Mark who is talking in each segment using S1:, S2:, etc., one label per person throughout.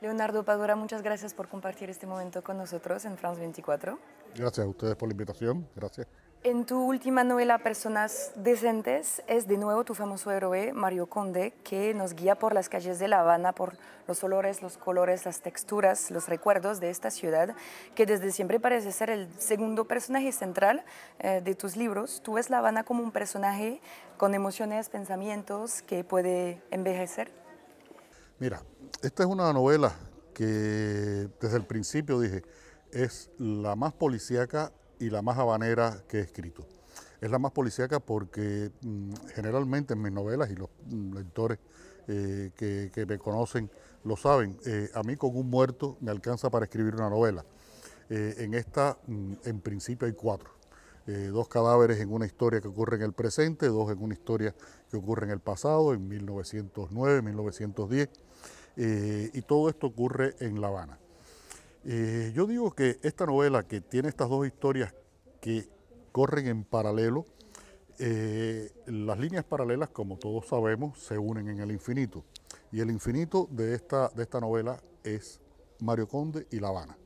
S1: Leonardo Padura, muchas gracias por compartir este momento con nosotros en France 24.
S2: Gracias a ustedes por la invitación, gracias.
S1: En tu última novela, Personas Decentes, es de nuevo tu famoso héroe, Mario Conde, que nos guía por las calles de La Habana, por los olores, los colores, las texturas, los recuerdos de esta ciudad, que desde siempre parece ser el segundo personaje central eh, de tus libros. Tú ves La Habana como un personaje con emociones, pensamientos, que puede envejecer.
S2: Mira, esta es una novela que desde el principio dije, es la más policíaca y la más habanera que he escrito. Es la más policíaca porque mm, generalmente en mis novelas y los mm, lectores eh, que, me conocen lo saben, eh, a mí con un muerto me alcanza para escribir una novela. Eh, en esta, mm, en principio, hay cuatro. Eh, dos cadáveres en una historia que ocurre en el presente, dos en una historia que ocurre en el pasado, en 1909, 1910, eh, y todo esto ocurre en La Habana. Eh, yo digo que esta novela que tiene estas dos historias que corren en paralelo, las líneas paralelas, como todos sabemos, se unen en el infinito. Y el infinito de esta, de esta novela es Mario Conde y La Habana.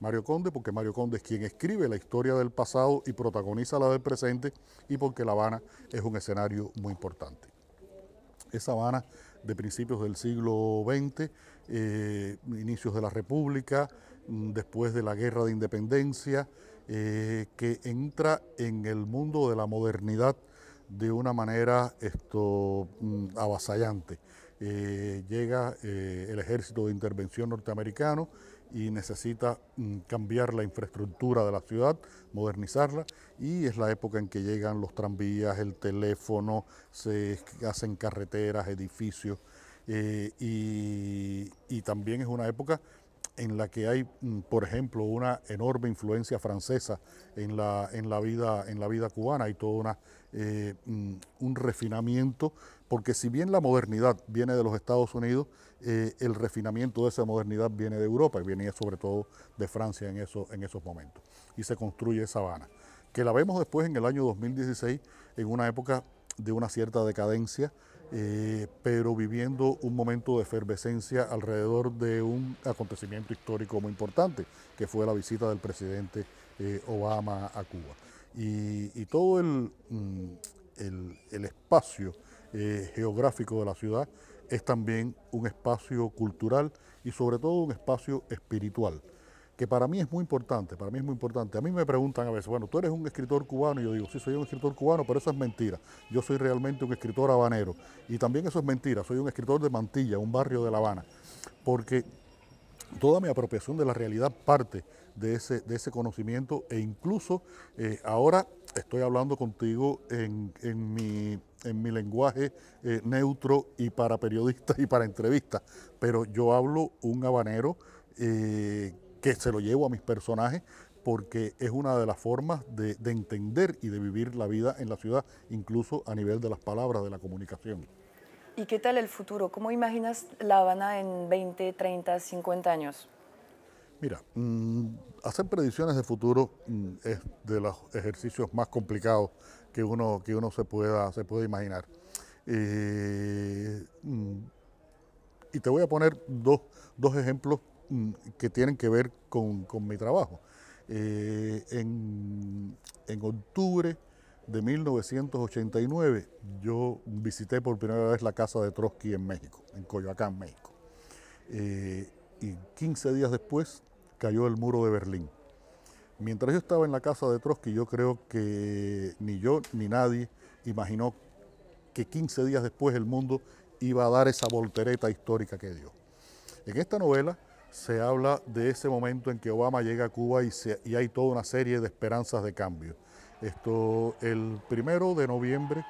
S2: Mario Conde, porque Mario Conde es quien escribe la historia del pasado y protagoniza la del presente, y porque La Habana es un escenario muy importante. Esa Habana de principios del siglo XX, eh, inicios de la República, mm, después de la Guerra de Independencia, eh, que entra en el mundo de la modernidad de una manera esto, mm, avasallante. Eh, llega eh, el ejército de intervención norteamericano y necesita mm, cambiar la infraestructura de la ciudad, modernizarla, y es la época en que llegan los tranvías, el teléfono, se hacen carreteras, edificios, eh, y también es una época en la que hay, mm, por ejemplo, una enorme influencia francesa en la, en la, vida, en la vida cubana y todo una, eh, mm, un refinamiento, porque si bien la modernidad viene de los Estados Unidos, eh, el refinamiento de esa modernidad viene de Europa y viene sobre todo de Francia en, en esos momentos. Y se construye esa Habana, que la vemos después en el año 2016, en una época de una cierta decadencia, eh, pero viviendo un momento de efervescencia alrededor de un acontecimiento histórico muy importante, que fue la visita del presidente eh, Obama a Cuba. Y, todo el, mm, espacio eh, geográfico de la ciudad es también un espacio cultural y sobre todo un espacio espiritual que para mí es muy importante, para mí es muy importante. A mí me preguntan a veces, bueno, tú eres un escritor cubano, y yo digo, sí, soy un escritor cubano, pero eso es mentira. Yo soy realmente un escritor habanero. Y también eso es mentira, soy un escritor de Mantilla, un barrio de La Habana, porque toda mi apropiación de la realidad parte de ese, de ese conocimiento e incluso eh, ahora estoy hablando contigo en, en, mi, lenguaje eh, neutro y para periodistas y para entrevistas, pero yo hablo un habanero. Eh, que se lo llevo a mis personajes porque es una de las formas de, entender y de vivir la vida en la ciudad, incluso a nivel de las palabras, de la comunicación.
S1: ¿Y qué tal el futuro? ¿Cómo imaginas La Habana en 20, 30, 50 años?
S2: Mira, mm, hacer predicciones de futuro mm, es de los ejercicios más complicados que uno, que uno se, pueda, se puede imaginar. Eh, mm, y te voy a poner dos, dos ejemplos Mm, que tienen que ver con, con mi trabajo. Eh, en, octubre de 1989 yo visité por primera vez la casa de Trotsky en México, en Coyoacán, México. Eh, y 15 días después cayó el muro de Berlín. Mientras yo estaba en la casa de Trotsky, yo creo que ni yo ni nadie imaginó que 15 días después el mundo iba a dar esa voltereta histórica que dio. En esta novela se habla de ese momento en que Obama llega a Cuba y, hay toda una serie de esperanzas de cambio. Esto, el primero de noviembre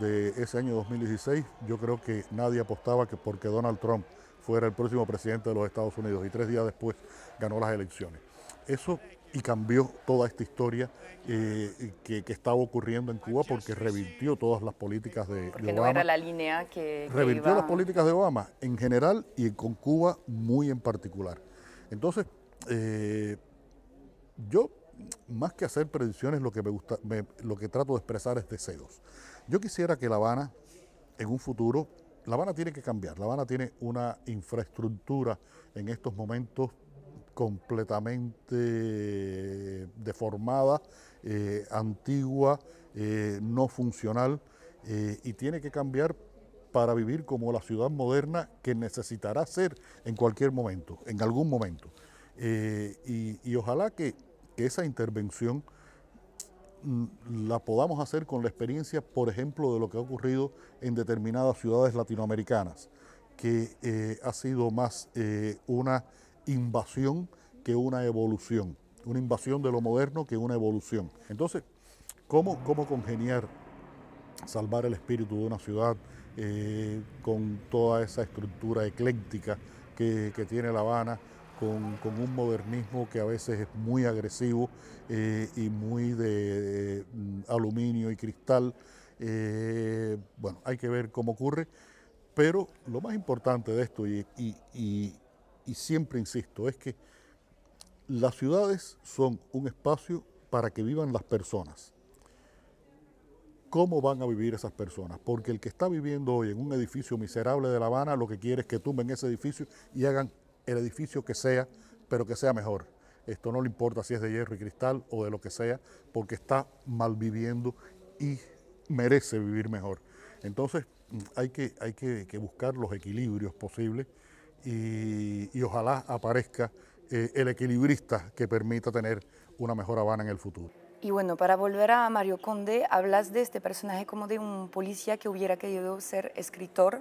S2: de ese año 2016, yo creo que nadie apostaba que porque Donald Trump fuera el próximo presidente de los Estados Unidos y tres días después ganó las elecciones. Eso y cambió toda esta historia eh, que, estaba ocurriendo en Cuba porque revirtió todas las políticas de, porque No era la línea que, revirtió las políticas de Obama en general y con Cuba muy en particular. Entonces, eh, yo más que hacer predicciones, lo que me gusta, lo que trato de expresar es deseos. Yo quisiera que La Habana, en un futuro, La Habana tiene que cambiar. La Habana tiene una infraestructura en estos momentos completamente eh, deformada, eh, antigua, eh, no funcional y tiene que cambiar para vivir como la ciudad moderna que necesitará ser en cualquier momento, en algún momento. Y, ojalá que esa intervención mm, la podamos hacer con la experiencia, por ejemplo, de lo que ha ocurrido en determinadas ciudades latinoamericanas, que ha sido más una invasión que una evolución, una invasión de lo moderno que una evolución. Entonces, ¿cómo, cómo congeniar, salvar el espíritu de una ciudad eh, con toda esa estructura ecléctica que, tiene La Habana? Con, un modernismo que a veces es muy agresivo eh, y muy de, mm, aluminio y cristal. Eh, bueno, hay que ver cómo ocurre, pero lo más importante de esto, y, y siempre insisto, es que las ciudades son un espacio para que vivan las personas. ¿Cómo van a vivir esas personas? Porque el que está viviendo hoy en un edificio miserable de La Habana lo que quiere es que tumben ese edificio y hagan el edificio que sea, pero que sea mejor. Esto no le importa si es de hierro y cristal o de lo que sea, porque está mal viviendo y merece vivir mejor. Entonces hay que, hay que, que buscar los equilibrios posibles y, ojalá aparezca eh, el equilibrista que permita tener una mejor Habana en el futuro.
S1: Y bueno, para volver a Mario Conde, hablas de este personaje como de un policía que hubiera querido ser escritor.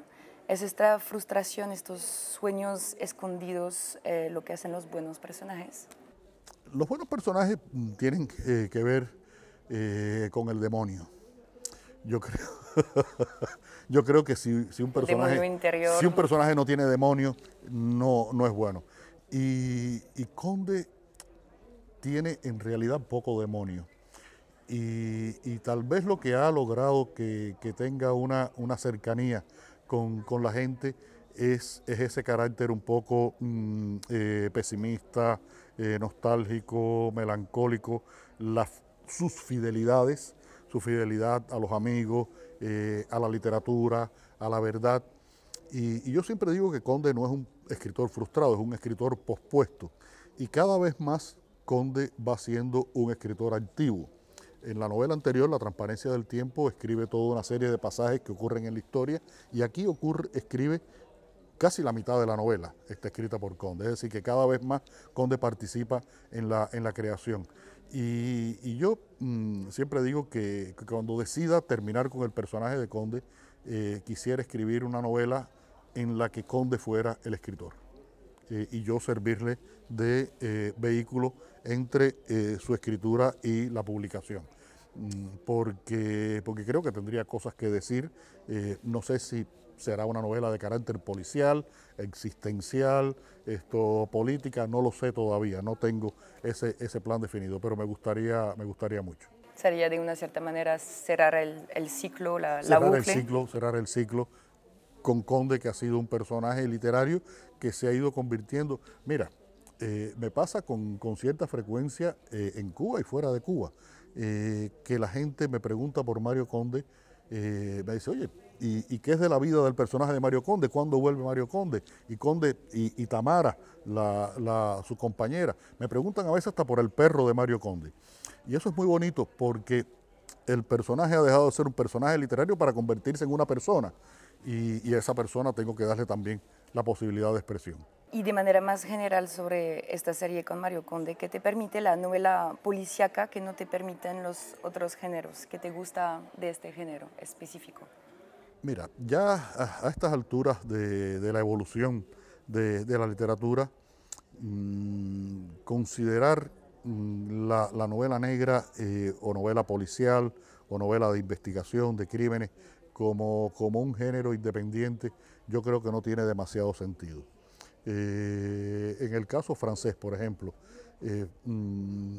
S1: Es esta frustración, estos sueños escondidos, eh, lo que hacen los buenos personajes.
S2: Los buenos personajes tienen eh, que ver con el demonio. Yo creo Yo creo que si, un personaje, si un personaje no tiene demonio, no, no es bueno. Y, Conde tiene en realidad poco demonio. Y, tal vez lo que ha logrado que, tenga una, cercanía con, la gente es, es, ese carácter un poco mm, eh, pesimista, eh, nostálgico, melancólico, las, sus fidelidades, su fidelidad a los amigos eh, a la literatura, a la verdad. Y, yo siempre digo que Conde no es un escritor frustrado, es un escritor pospuesto. Y cada vez más Conde va siendo un escritor activo. En la novela anterior, La transparencia del tiempo, escribe toda una serie de pasajes que ocurren en la historia y aquí ocurre, escribe casi la mitad de la novela, está escrita por Conde. Es decir, que cada vez más Conde participa en la creación. Y, yo mm, siempre digo que, cuando decida terminar con el personaje de Conde, eh, quisiera escribir una novela en la que Conde fuera el escritor eh, y yo servirle de eh, vehículo entre su escritura y la publicación. Mm, porque, porque creo que tendría cosas que decir, no sé si será una novela de carácter policial, existencial, esto política, no lo sé todavía, no tengo ese, ese plan definido, pero me gustaría, me gustaría mucho.
S1: Sería de una cierta manera cerrar el, ciclo, la, cerrar el ciclo,
S2: cerrar el ciclo con Conde, que ha sido un personaje literario que se ha ido convirtiendo. Mira, eh, me pasa con, cierta frecuencia eh, en Cuba y fuera de Cuba, eh, que la gente me pregunta por Mario Conde eh, me dice, oye, ¿y, qué es de la vida del personaje de Mario Conde? ¿Cuándo vuelve Mario Conde? Y Conde y, Tamara, su compañera, me preguntan a veces hasta por el perro de Mario Conde. Y eso es muy bonito porque el personaje ha dejado de ser un personaje literario para convertirse en una persona. Y, y a esa persona tengo que darle también la posibilidad de expresión
S1: y de manera más general sobre esta serie con Mario Conde, ¿qué te permite la novela policíaca que no te permiten los otros géneros, que te gusta de este género específico.
S2: Mira, ya a, estas alturas de, la evolución de, la literatura, mm, considerar mm, la, novela negra eh, o novela policial o novela de investigación, de crímenes, como un género independiente, yo creo que no tiene demasiado sentido eh, en el caso francés, por ejemplo, eh, mm,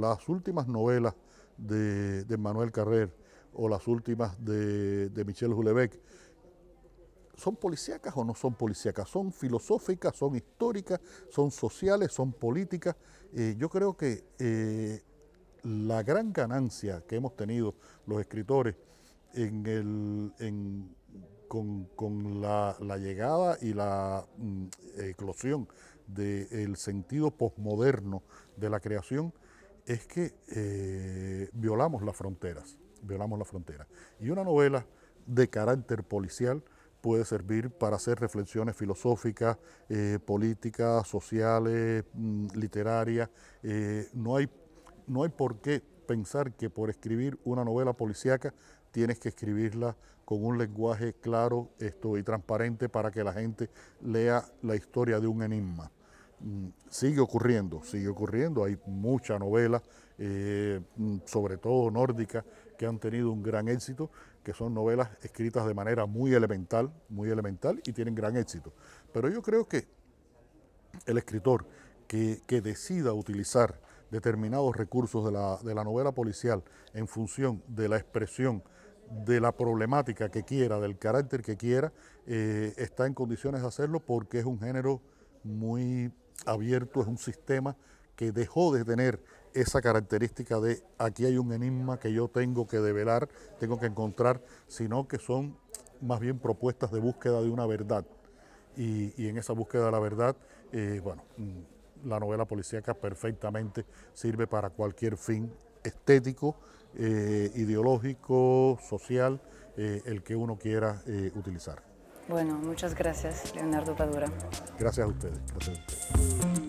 S2: las últimas novelas de, Manuel Carrer o las últimas de, Michel Houellebecq, ¿son policíacas o no son policíacas? Son filosóficas, son históricas, son sociales, son políticas. Eh, yo creo que la gran ganancia que hemos tenido los escritores en, el, en con, la, llegada y la mm, eclosión del sentido posmoderno de la creación es que eh, violamos las fronteras, violamos las fronteras. Y una novela de carácter policial puede servir para hacer reflexiones filosóficas, eh, políticas, sociales, mm, literarias. Eh, no, hay, no hay por qué pensar que por escribir una novela policíaca tienes que escribirla con un lenguaje claro esto, y transparente para que la gente lea la historia de un enigma. Mm, sigue ocurriendo, sigue ocurriendo, hay muchas novelas, eh, mm, sobre todo nórdica, que han tenido un gran éxito, que son novelas escritas de manera muy elemental, muy elemental y tienen gran éxito. Pero yo creo que el escritor que, que decida utilizar determinados recursos de la, de la novela policial en función de la expresión de la problemática que quiera, del carácter que quiera, eh, está en condiciones de hacerlo porque es un género muy abierto, es un sistema que dejó de tener esa característica de aquí hay un enigma que yo tengo que develar, tengo que encontrar, sino que son más bien propuestas de búsqueda de una verdad. Y, en esa búsqueda de la verdad, eh, bueno, mm, la novela policíaca perfectamente sirve para cualquier fin estético, eh, ideológico, social, eh, el que uno quiera eh, utilizar.
S1: Bueno, muchas gracias, Leonardo Padura.
S2: Gracias a ustedes. Gracias a ustedes.